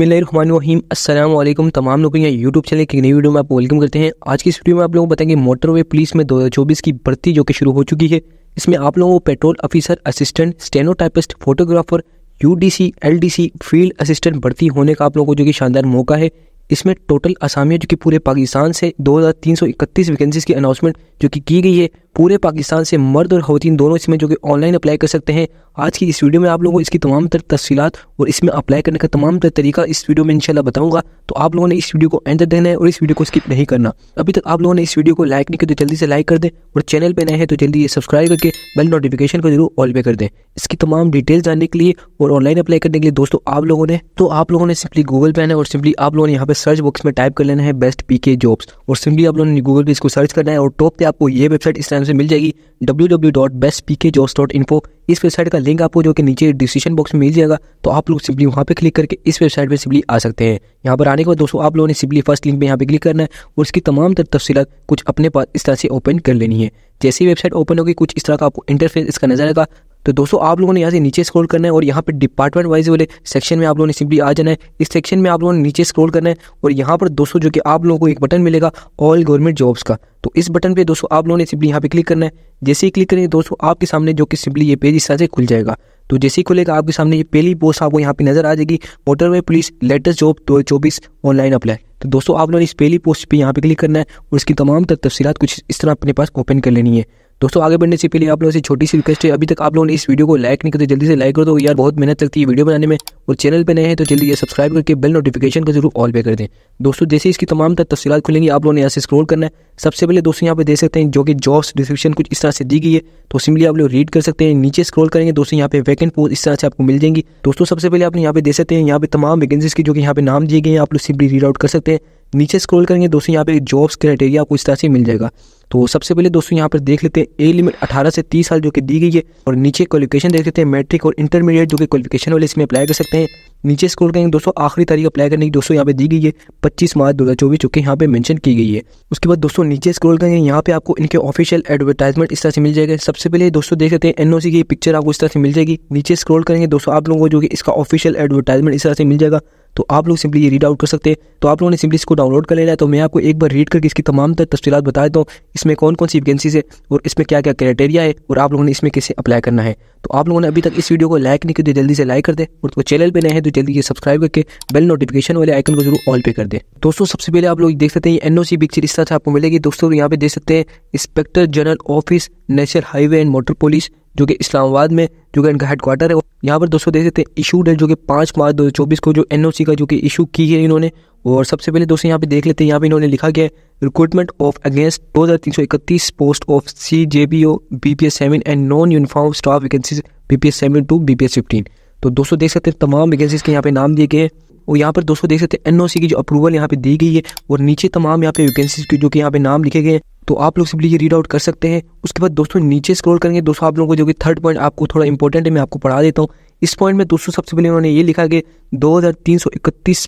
अस्सलाम वालेकुम तमाम लोगों यहाँ यूट्यूब चैनल की नई वीडियो में आप वेलकम करते हैं आज की इस वीडियो में आप लोगों को बताएंगे मोटरवे पुलिस में 2024 की भर्ती जो कि शुरू हो चुकी है इसमें आप लोगों को patrol officer assistant stenotypist photographer U D C L D C field assistant भर्ती होने का आप लोगों को जो कि शानदार मौका है इसमें टोटल असामिया जो कि पूरे पाकिस्तान से दो हज़ार तीन सौ इकतीस वैकेंसीज की अनाउंसमेंट जो कि की गई है पूरे पाकिस्तान से मर्द और खातन दोनों इसमें जो कि ऑनलाइन अप्लाई कर सकते हैं आज की इस वीडियो में आप लोगों को इसकी तमाम तर तफसीत और इसमें अप्लाई करने का तमाम तर तरीका इस वीडियो में इनशाला बताऊंगा तो आप लोगों ने इस वीडियो को एंड तक देना है और इस वीडियो को स्किप नहीं करना अभी तक आप लोगों ने इस वीडियो को लाइक नहीं किया तो जल्दी से लाइक कर दें और चैनल पर नए हैं तो जल्दी सब्सक्राइब करके बेल नोटिफिकेशन को जरूर ऑल पे कर दें इसकी तमाम डिटेल्स जानने के लिए और ऑनलाइन अप्लाई करने के लिए दोस्तों आप लोगों ने तो आप लोगों ने सिंपली गूगल पे आना और सिंपली आप लोगों ने यहाँ पर सर्च बॉक्स में टाइप कर लेना है बेस्ट पी के जॉब्स और सिंपली आप लोगों ने गूगल पे इसको सर्च करना है और टॉप पे आपको ये वेबसाइट इस टाइम से मिल जाएगी W W dot best P K jobs dot info इस वेबसाइट का लिंक आपको जो कि नीचे डिस्क्रिप्शन बॉक्स में मिल जाएगा तो आप लोग सिंपली वहाँ पे क्लिक करके इस वेबसाइट पर सिंपली आ सकते हैं यहाँ पर आने के बाद दोस्तों आप लोगों ने सिंपली फर्स्ट लिंक पर यहाँ पे क्लिक करना है और इसकी तमाम तर कुछ अपने पास इस तरह से ओपन कर लेनी है जैसे ही वेबसाइट ओपन होगी कुछ इस तरह का आपको इंटरफेस इसका नजर आएगा तो दोस्तों आप लोगों ने यहाँ से नीचे स्क्रॉल करना है और यहाँ पर डिपार्टमेंट वाइज वाले सेक्शन में आप लोगों ने सिंपली आ जाना है इस सेक्शन में आप लोगों ने नीचे स्क्रॉल करना है और यहाँ पर दोस्तों जो कि आप लोगों को एक बटन मिलेगा ऑल गवर्नमेंट जॉब्स का तो इस बटन पे दोस्तों आप लोगों ने सिंपली यहाँ पे क्लिक करना है जैसे ही क्लिक करेंगे दोस्तों आपके सामने जो कि सिंपली ये पेज इस तरह से खुल जाएगा तो जैसे ही खुलेगा आपके सामने ये पहली पोस्ट आपको यहाँ पे नजर आ जाएगी मोटरवे पुलिस लेटेस्ट जॉब दो चौबीस ऑनलाइन अप्लाई तो दोस्तों आप लोगों ने इस पहली पोस्ट पे यहाँ पे क्लिक करना है और इसकी तमाम तफसीत कुछ इस तरह अपने पास ओपन कर लेनी है दोस्तों आगे बढ़ने से पहले आप लोगों से छोटी सी रिक्वेस्ट है अभी तक आप लोगों ने इस वीडियो को लाइक नहीं करते तो जल्दी से लाइक कर दो यार बहुत मेहनत लगती है वीडियो बनाने में और चैनल पर नए हैं तो जल्दी ये सब्सक्राइब करके बेल नोटिफिकेशन का जरूर ऑल पे कर दें दोस्तों जैसे इसकी तमाम तर तफसी खुलेंगी आप लोगों ने यहाँ से स्क्रोल करना है सबसे पहले दोस्तों यहाँ पे देख सकते हैं जो कि जॉब्स डिस्क्रिप्शन कुछ इस तरह से दी गई है तो सिंपली आप लोग रीड कर सकते हैं नीचे स्क्रोल करेंगे दोस्तों यहाँ पे वैकेंट पोस्ट इस तरह से आपको मिल जाएंगी दोस्तों सबसे पहले आप यहाँ पे देख सकते हैं यहाँ पे तमाम वैकेंसीज की जो कि यहाँ पे नाम दिए गए हैं आप लोग सिंपली रीड आउट कर सकते हैं नीचे स्क्रॉल करेंगे दोस्तों यहाँ पे जॉब्स क्राइटेरिया आपको इस तरह से मिल जाएगा तो सबसे पहले दोस्तों यहाँ पर देख लेते हैं ए लिमिट 18 से 30 साल जो कि दी गई है और नीचे क्वालिफिकेशन देख लेते हैं मैट्रिक और इंटरमीडिएट जो कि क्वालिफिकेशन वाले इसमें अप्लाई कर सकते हैं नीचे स्क्रॉल करेंगे दोस्तों आखिरी तारीख अप्लाई करने की दोस्तों यहाँ पे दी गई है पच्चीस मार्च दो हजार चौबीस चुके यहाँ पे मैंशन की गई है उसके बाद दोस्तों नीचे स्क्रॉल करेंगे यहाँ पे आपको इनके ऑफिशियल एडवर्टाइजमेंट इस तरह से मिल जाएगा सबसे पहले दोस्तों देख लेते हैं एन की पिक्चर आपको इस तरह से मिल जाएगी नीचे स्क्रॉल करेंगे दोस्तों आप लोगों को जो कि इसका ऑफिशियल एडवर्टाइजमेंट इस तरह से मिल जाएगा तो आप लोग सिंपली ये रीड आउट कर सकते हैं तो आप लोगों ने सिंपली इसको डाउनलोड कर लेना है तो मैं आपको एक बार रीड करके इसकी तमाम तर तफसीत बता देता हूँ इसमें कौन कौन सी वैकेंसीज है और इसमें क्या क्या क्राइटेरिया है और आप लोगों ने इसमें कैसे अप्लाई करना है तो आप लोगों ने अभी तक इस वीडियो को लाइक नहीं किया तो जल्दी से लाइक कर दे और तो चैनल पर नए हैं तो जल्दी ये सब्सक्राइब करके बेल नोटिफिकेशन वाले आइकन को जरूर ऑल पे कर दे दोस्तों सबसे पहले आप लोग देख सकते हैं एन ओ सी पिक्चर इस तरह आपको मिलेगी दोस्तों यहाँ पे देख सकते हैं inspector general office national highway and motor police जो कि इस्लामाबाद में जो कि इनका हेडक्वार्टर है यहाँ पर दोस्तों देख सकते हैं इशूड है जो कि पाँच मार्च दो को जो एन का जो कि इशू की है इन्होंने और सबसे पहले दोस्तों यहाँ पे देख लेते हैं यहाँ पे इन्होंने लिखा गया है रिक्रूटमेंट ऑफ अगेंस्ट दो हज़ार तीन सौ इकतीस post of C J B O B P S seven and non uniform staff vacancies B P S seven to B P S fifteen तो दोस्तों देख सकते हैं तमाम वैकेंसीज के यहाँ पे नाम दिए गए हैं और यहाँ पर दोस्तों देख सकते हैं एनओसी की जो अप्रूवल यहाँ पे दी गई है और नीचे तमाम यहाँ पे वैकेंसीज की जो कि यहाँ पे नाम लिखे गए हैं तो आप लोग सिंपली ये रीड आउट कर सकते हैं उसके बाद दोस्तों नीचे स्क्रॉल करेंगे दोस्तों आप लोगों को जो कि थर्ड पॉइंट आपको थोड़ा इंपॉर्टेंट है मैं आपको पढ़ा देता हूँ इस पॉइंट में दोस्तों सबसे पहले उन्होंने ये लिखा कि दो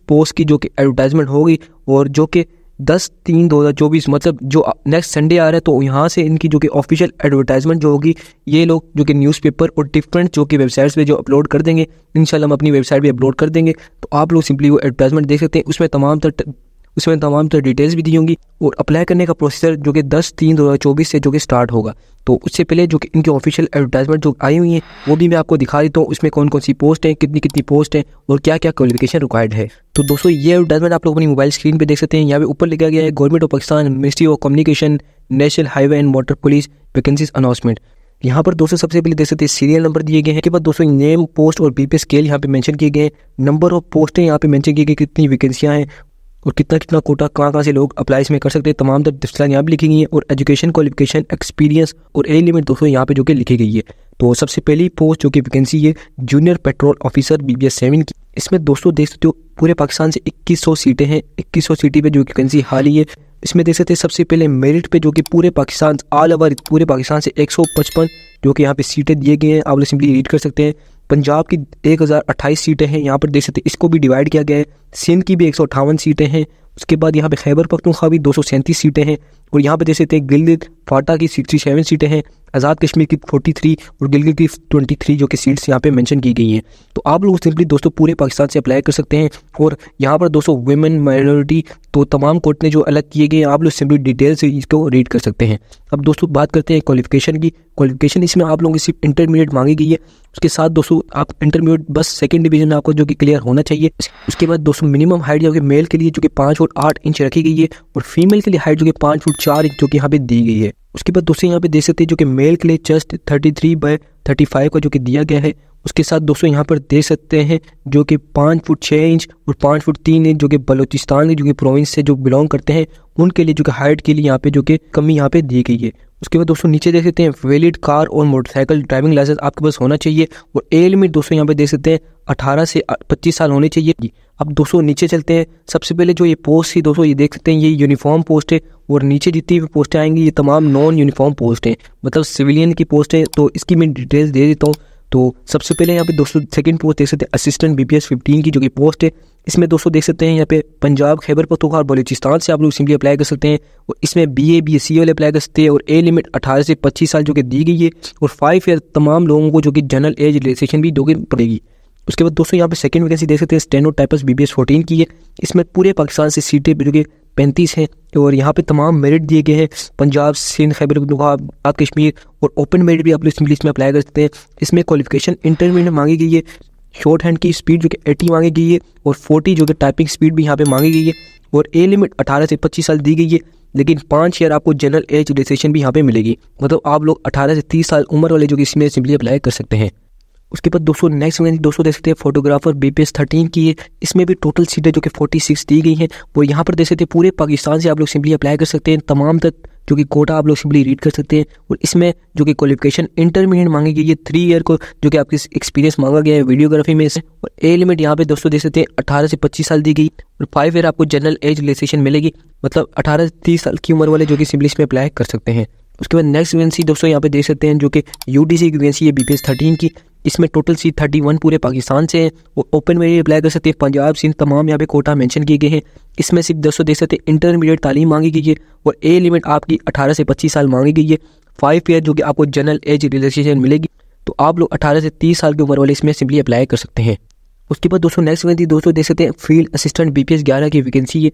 पोस्ट की जो कि एडवर्टाइजमेंट होगी और जो कि दस तीन दो हज़ार चौबीस मतलब जो नेक्स्ट संडे आ रहा है तो यहाँ से इनकी जो कि ऑफिशियल एडवर्टाइजमेंट जो होगी ये लोग जो कि न्यूज़पेपर और डिफरेंट जो कि वेबसाइट्स पे जो अपलोड कर देंगे इन हम अपनी वेबसाइट पर अपलोड कर देंगे तो आप लोग सिंपली वो एडवर्टाइजमेंट देख सकते हैं उसमें तमाम तर उसमें तमाम तरह डिटेल्स भी दी होंगी और अप्लाई करने का प्रोसीजर जो कि दस तीन दो हज़ार चौबीस से जो कि स्टार्ट होगा तो उससे पहले जो कि इनकी ऑफिशियल एडवर्टाइजमेंट जो आई हुई है वो भी मैं आपको दिखा देता हूँ उसमें कौन कौन सी पोस्ट है कितनी कितनी पोस्ट है और क्या क्या क्वालिफिकेशन रिक्वायर्ड है तो दोस्तों ये एडवर्टाइजमेंट आप लोग अपनी मोबाइल स्क्रीन पर देख सकते हैं यहाँ पे ऊपर लिखा गया है government of Pakistan ministry of communication national highway and motor police vacancies announcement यहाँ पर दोस्तों सबसे पहले देख सकते हैं सीरियल नंबर दिए गए हैं के बाद दोस्तों नेम पोस्ट और बीपी स्केल यहाँ पे मेंशन किए गए हैं नंबर ऑफ पोस्टें यहाँ पे मेंशन किए गए कितनी वैकेंसियाँ हैं और कितना कितना कोटा कहाँ कहाँ से लोग अप्लाई इसमें कर सकते हैं तमाम तर तफसलात यहाँ पर लिखी गई हैं और एजुकेशन क्वालिफिकेशन एक्सपीरियंस और एज लिमिट दोस्तों यहाँ पे जो कि लिखी गई है तो सबसे पहली पोस्ट जो कि वैकेंसी है junior patrol officer B B S seven की इसमें दोस्तों देख सकते हो पूरे पाकिस्तान से इक्कीस सौ सीटें हैं इक्कीस सौ सीटें पर जो वैकेंसी हाल ही है इसमें देख सकते हैं सबसे पहले मेरिट पे जो कि पूरे पाकिस्तान ऑल ओवर पूरे पाकिस्तान से एक सौ पचपन जो कि यहाँ पे सीटें दिए गए हैं आप सिंपली रीड कर सकते हैं पंजाब की एक हज़ार अट्ठाईस सीटें हैं यहाँ पर देख सकते हैं इसको भी डिवाइड किया गया है सिंध की भी एक सौ अट्ठावन सीटें हैं उसके बाद यहाँ पे खैबर पखतूखा भी दो सौ सैंतीस सीटें हैं और यहाँ पर जैसे हैं गिलगित फाटा की सिक्सटी सेवन सीटें हैं आज़ाद कश्मीर की फोर्टी थ्री और गिलगित की ट्वेंटी थ्री जो कि सीट्स यहाँ पे मेंशन की गई हैं तो आप लोग सिंपली दोस्तों पूरे पाकिस्तान से अप्लाई कर सकते हैं और यहाँ पर दोस्तों वुमेन माइनॉरिटी तो तमाम कोर्ट ने जो अलग किए गए हैं आप लोग सिंपली डिटेल से इसको रीड कर सकते हैं अब दोस्तों बात करते हैं क्वालिफिकेशन की क्वालिफिकेशन इसमें आप लोगों की सिर्फ इंटरमीडिएट मांगी गई है उसके साथ दोस्तों आप इंटरमीडिएट बस सेकेंड डिवीजन आपको जो कि क्लियर होना चाहिए उसके बाद दोस्तों मिनिमम हाइट जो कि मेल के लिए जो कि पाँच फुट आठ इंच रखी गई है और फीमेल के लिए हाइट जो कि पाँच फुट चार इंच जो कि यहाँ पे दी गई है उसके बाद दोस्तों यहाँ पे देख सकते हैं जो कि मेल के लिए chest thirty three by thirty five का जो कि दिया गया है उसके साथ दोस्तों यहाँ पर देख सकते हैं जो कि पाँच फुट छः इंच और पाँच फुट तीन इंच जो कि बलोचिस्तान जो कि प्रोविंस से जो बिलोंग करते हैं उनके लिए जो कि हाइट के लिए यहाँ पे जो कि कमी यहाँ पे दी गई है उसके बाद दोस्तों नीचे देख सकते हैं वैलिड कार और मोटरसाइकिल ड्राइविंग लाइसेंस आपके पास होना चाहिए और ए लिमिट दोस्तों यहाँ पे देख सकते हैं अठारह से पच्चीस साल होने चाहिए अब दोस्तों नीचे चलते हैं सबसे पहले जो ये पोस्ट थी दोस्तों ये देख सकते हैं ये यूनिफॉर्म पोस्ट है और नीचे जितनी भी पोस्टें आएंगी ये तमाम नॉन यूनिफॉर्म पोस्ट हैं मतलब सिविलियन की पोस्ट है तो इसकी मैं डिटेल्स दे देता हूँ तो सबसे पहले यहाँ पे दोस्तों सेकंड पोस्ट देख सकते हैं असिस्टेंट बी पी की जो कि पोस्ट है इसमें दोस्तों देख सकते हैं यहाँ पे पंजाब खैबर पतोखा और बलूचिस्तान से आप लोग सिंपली अप्लाई कर सकते हैं और इसमें B A B S C वाले अप्लाई कर सकते हैं और ए लिमिट 18 से पच्चीस साल जो कि दी गई है और फाइव ईयर तमाम लोगों को जो कि जनरल एज रिलेक्सेशन भी जो कि पड़ेगी उसके बाद दोस्तों यहाँ पे सेकंड वैकेंसी देख सकते हैं steno typists B B S fourteen की है इसमें पूरे पाकिस्तान से सीटें जो कि पैंतीस हैं और यहाँ पे तमाम मेरिट दिए गए हैं पंजाब सिंध खैबर नवाब आप कश्मीर और ओपन मेरिट भी आप इस इसमें में अप्लाई कर सकते हैं इसमें क्वालिफिकेशन इंटरमीडियट मांगी गई है शॉर्ट हैंड की स्पीड जो कि एटी मांगी गई है और फोर्टी जो कि टाइपिंग स्पीड भी यहाँ पर मांगी गई है और ए लिमिट अठारह से पच्चीस साल दी गई है लेकिन पाँच ईयर आपको जनरल एज रिलेक्सेशन भी यहाँ पर मिलेगी मतलब आप लोग अठारह से तीस साल उम्र वाले जो कि इसमें सिंपली अप्लाई कर सकते हैं उसके बाद दोस्तों नेक्स्ट में दोस्तों देख सकते हैं photographer B P S thirteen की इसमें भी टोटल सीटें जो कि फोर्टी सिक्स दी गई हैं वो यहाँ पर देख सकते हैं पूरे पाकिस्तान से आप लोग सिंपली अप्लाई कर सकते हैं तमाम तक जो कि कोटा आप लोग सिंपली रीड कर सकते हैं और इसमें जो कि क्वालिफिकेशन इंटरमीडिएट मांगी गई है थ्री ईयर को जो कि आपके एक्सपीरियंस मांगा गया है वीडियोग्राफी में से और ए लिमिट यहाँ पे दोस्तों देख सकते हैं अठारह से पच्चीस साल दी गई और फाइव ईयर आपको जनरल एज रिलेक्सेशन मिलेगी मतलब अठारह से तीस साल की उम्र वाले जो कि सिंपली इसमें अप्लाई कर सकते हैं उसके बाद नेक्स्ट वैकेंसी दोस्तों यहाँ पे देख सकते हैं जो कि यू डी सी वैकेंसी है बी पी एस थर्टीन की इसमें टोटल सीट थर्टी वन पूरे पाकिस्तान से हैं वो ओपन में अप्लाई कर सकते हैं पंजाब सिंध तमाम यहाँ पे कोटा मेंशन किए गए हैं इसमें सिर्फ दोस्तों देख सकते हैं इंटरमीडिएट तालीम मांगी गई है और ए लिमिट आपकी अठारह से पच्चीस साल मांगी गई है फाइव ईयर जो कि आपको जनरल एज रिलेक्सेशन मिलेगी तो आप लोग अठारह से तीस साल की उम्र वाले इसमें सिंपली अप्लाई कर सकते हैं उसके बाद दोस्तों नेक्स्ट वैकेंसी दोस्तों देख सकते हैं field assistant B P S ग्यारह की वैकेंसी है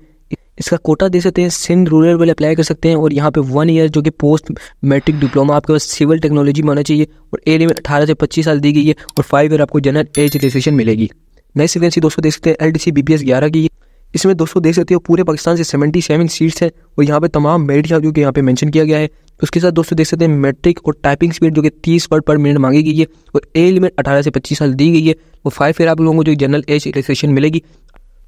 इसका कोटा दे सकते हैं सिंध रूरल वाले अप्लाई कर सकते हैं और यहाँ पे वन ईयर जो कि पोस्ट मैट्रिक डिप्लोमा आपके पास सिविल टेक्नोलॉजी में होना चाहिए और ए लिमिट अठारह से पच्चीस साल दी गई है और फाइव ईयर आपको जनरल एज रजिस्ट्रेशन मिलेगी नेक्स्ट वैकेंसी दोस्तों देख सकते हैं L D C B P S ग्यारह की इसमें दोस्तों देख सकते हो पूरे पाकिस्तान से सेवेंटी सेवन सीट्स हैं और यहाँ पे तमाम मेरिट जो कि यहाँ पे मेंशन किया गया है उसके साथ दोस्तों देख सकते हैं मैट्रिक और टाइपिंग स्पीड जो कि तीस वर्ड पर मिनट मांगी गई है और ए लिमिट अठारह से पच्चीस साल दी गई है और फाइव ईयर आप लोगों को जो जनरल एज रजिस्ट्रेशन मिलेगी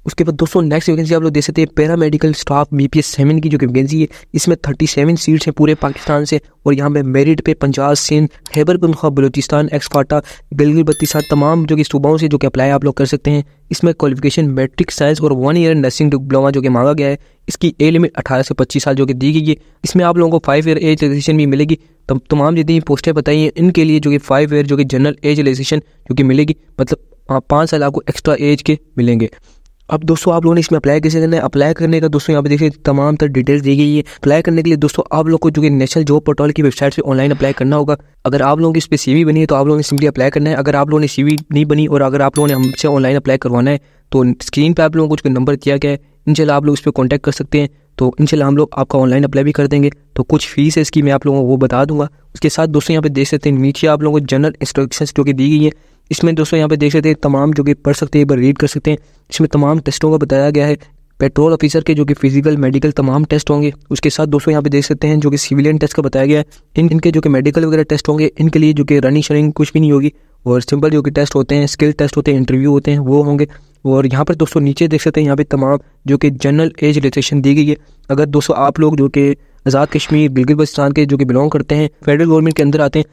उसके बाद दोस्तों नेक्स्ट वैकेंसी आप लोग देख सकते हैं paramedical staff B P S seven की जो वैकेंसी है इसमें थर्टी सेवन सीट्स हैं पूरे पाकिस्तान से और यहाँ पे मेरिट पे पंजाब सिंध हैबर पखा बलोचिस्तान एक्सकाटा गिलगित बत्तीसान तमाम जो कि सूबाओं से जो कि अप्लाई आप लोग कर सकते हैं इसमें क्वालिफिकेशन मैट्रिक साइंस और वन ईयर नर्सिंग डिप्लोमा जो कि मांगा गया है इसकी ए लिमिट अठारह से पच्चीस साल जो कि दी गई है इसमें आप लोगों को फाइव ईयर एज रजिस्ट्रेशन भी मिलेगी तब तमाम जितनी पोस्टें बताई हैं इनके लिए जो कि फाइव ईयर जो कि जनरल एज रजिस्ट्रेशन जो कि मिलेगी मतलब हाँ, पाँच साल आपको एक्स्ट्रा एज के मिलेंगे अब दोस्तों आप लोगों ने इसमें अप्लाई कैसे करना है अप्लाई करने का दोस्तों यहाँ पे देखिए तमाम तरह डिटेल्स दी गई है अप्लाई करने के लिए दोस्तों आप लोग को जो कि नेशनल जॉब पोर्टल की वेबसाइट से ऑनलाइन अप्लाई करना होगा अगर आप लोगों की इस पर सीवी बनी है तो आप लोगों ने सिंपली अप्लाई करना है अगर आप लोगों ने सीवी नहीं बनी और अगर आप लोगों ने हमसे ऑनलाइन अप्लाई करवाना है तो स्क्रीन पर आप लोगों को कुछ नंबर दिया गया है इनशाला आप लोग इस पर कॉन्टैक्ट कर सकते हैं तो इनशाला हम लोग आपका ऑनलाइन अप्लाई भी कर देंगे तो कुछ फीस है इसकी मैं आप लोगों को वो बता दूंगा उसके साथ दोस्तों यहाँ पे देख सकते हैं नीचे आप लोगों को जनरल इंस्ट्रक्शन जो कि दी गई है इसमें दोस्तों यहाँ पे देख सकते हैं तमाम जो कि पढ़ सकते हैं एक बार रीड कर सकते हैं इसमें तमाम टेस्टों का बताया गया है पेट्रोल ऑफिसर के जो कि फिजिकल मेडिकल तमाम टेस्ट होंगे उसके साथ दोस्तों यहाँ पे देख सकते हैं जो कि सिविलियन टेस्ट का बताया गया है इन इनके जो कि मेडिकल वगैरह टेस्ट होंगे इनके लिए जो कि रनिंग शनिंग कुछ भी नहीं होगी और सिंपल जो कि टेस्ट होते हैं स्किल टेस्ट होते हैं इंटरव्यू होते हैं वो होंगे और यहाँ पर दोस्तों नीचे देख सकते हैं यहाँ पे तमाम जो कि जनरल एज रिलेक्सेशन दी गई है अगर दोस्तों आप लोग जो कि आज़ाद कश्मीर गिलगित बल्तिस्तान के जो कि बिलोंग करते हैं फेडरल गवर्नमेंट के अंदर आते हैं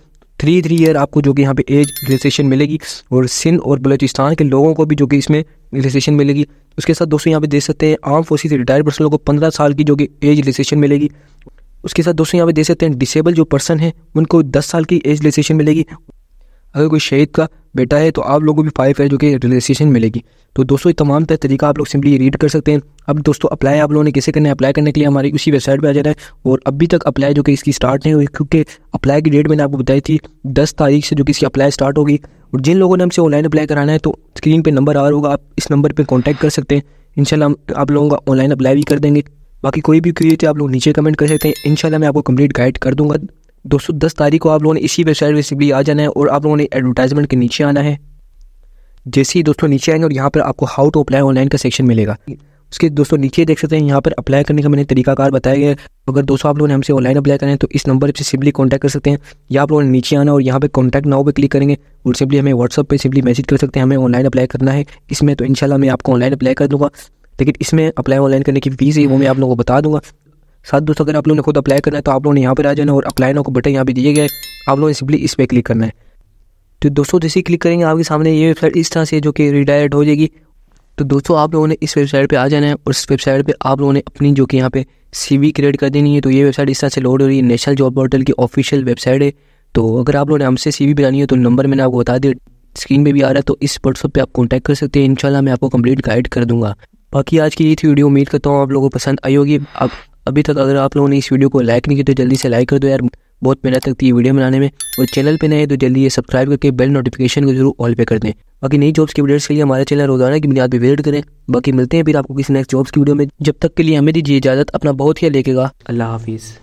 थ्री थ्री ईयर आपको जो कि यहाँ पे एज रिलेक्सेशन मिलेगी और सिंध और बलोचिस्तान के लोगों को भी जो कि इसमें रिलेक्सेशन मिलेगी उसके साथ दोस्तों यहाँ पे देख सकते हैं आर्म फोर्सेज रिटायर्ड पर्सनों को पंद्रह साल की जो कि एज रिलेक्सेशन मिलेगी उसके साथ दोस्तों यहाँ पे देख सकते हैं डिसेबल जो पर्सन है उनको दस साल की एज रिलेक्सेशन मिलेगी अगर कोई शहीद का बेटा है तो आप लोगों को भी फाइव है जो कि रिलेक्सेशन मिलेगी तो दोस्तों ये तमाम तरह तरीका आप लोग सिंपली रीड कर सकते हैं अब दोस्तों अप्लाई आप लोगों ने कैसे करना है अप्लाई करने के लिए हमारी उसी वेबसाइट पर आ जाना है और अभी तक अप्लाई जो कि इसकी स्टार्ट नहीं हुई क्योंकि अप्लाई की डेट मैंने आपको बताई थी दस तारीख से जो कि इसकी अप्लाई स्टार्ट होगी और जिन लोगों ने हमसे ऑनलाइन अप्लाई कराना है तो स्क्रीन पर नंबर आ रहा होगा आप इस नंबर पर कॉन्टैक्ट कर सकते हैं इनशाला हम आप लोगों का ऑनलाइन अप्लाई भी कर देंगे बाकी कोई भी क्रिएट आप लोग नीचे कमेंट कर सकते हैं इनशाला मैं आपको कंप्लीट गाइड कर दूंगा दोस्तों दस तारीख को आप लोगों ने इसी वेबसाइट पर सिंपली आ जाना है और आप लोगों ने एडवर्टाइजमेंट के नीचे आना है जैसे ही दोस्तों नीचे आएंगे और यहाँ पर आपको हाउ टू अप्लाई ऑनलाइन का सेक्शन मिलेगा उसके दोस्तों नीचे देख सकते हैं यहाँ पर अप्लाई करने का मैंने तरीकाकार बताया गया अगर दोस्तों आप लोगों ने हमसे ऑनलाइन अप्लाई करें तो इस नंबर पर सिंपली कॉन्टैक्ट कर सकते हैं या आप लोगों ने नीचे आना और यहाँ पर कॉन्टैक्ट नाव पर क्लिक करेंगे और सिंपली हमें व्हाट्सअप पर सिंपली मैसेज कर सकते हैं हमें ऑनलाइन अप्लाई करना है इसमें तो इनशाला मैं आपको ऑनलाइन अप्लाई कर दूँगा लेकिन इसमें अप्लाई ऑनलाइन करने की फीस है वो मैं आप लोगों को बता दूंगा साथ दोस्तों अगर आप लोगों ने खुद अप्लाई करना है तो आप लोगों ने यहाँ पर आ जाना और अप्लाई नो को बटन यहाँ पर दिए गए आप लोगों ने सिंपली इस पर क्लिक करना है तो दोस्तों जैसे क्लिक करेंगे आपके सामने ये वेबसाइट इस तरह से जो कि रिडायरेक्ट हो जाएगी तो दोस्तों आप लोगों ने इस वेबसाइट पर आ जाना है और इस वेबसाइट पर आप लोगों ने अपनी जो कि यहाँ पे वी क्रिएट कर देनी है तो ये वेबसाइट इस तरह से लोड हो रही है नेशनल जॉब पोर्टल की ऑफिशियल वेबसाइट है तो अगर आप लोगों ने हमसे सीवी बनानी है तो नंबर मैंने आपको बता दिया स्क्रीन पे भी आ रहा है तो इस व्हाट्सअप पे आप कॉन्टैक्ट कर सकते हैं इंशाल्लाह मैं आपको कंप्लीट गाइड कर दूंगा बाकी आज की ये थी वीडियो उम्मीद करता हूँ आप लोगों को पसंद आई होगी अब अभी तक अगर आप लोगों ने इस वीडियो को लाइक नहीं किया तो जल्दी से लाइक कर दो यार बहुत मेहनत लगती है वीडियो बनाने में और चैनल पे नए हैं तो जल्दी ये सब्सक्राइब करके बेल नोटिफिकेशन को जरूर ऑल पे कर दें बाकी नई जॉब्स की वीडियोस के लिए हमारे चैनल रोजाना की बुनियाद पर विजिट करें बाकी मिलते हैं फिर आपको किसी नेक्स्ट जॉब्स की वीडियो में जब तक के लिए हमें दीजिए इजाजत अपना बहुत ही लेकेगा अल्लाह हाफिज़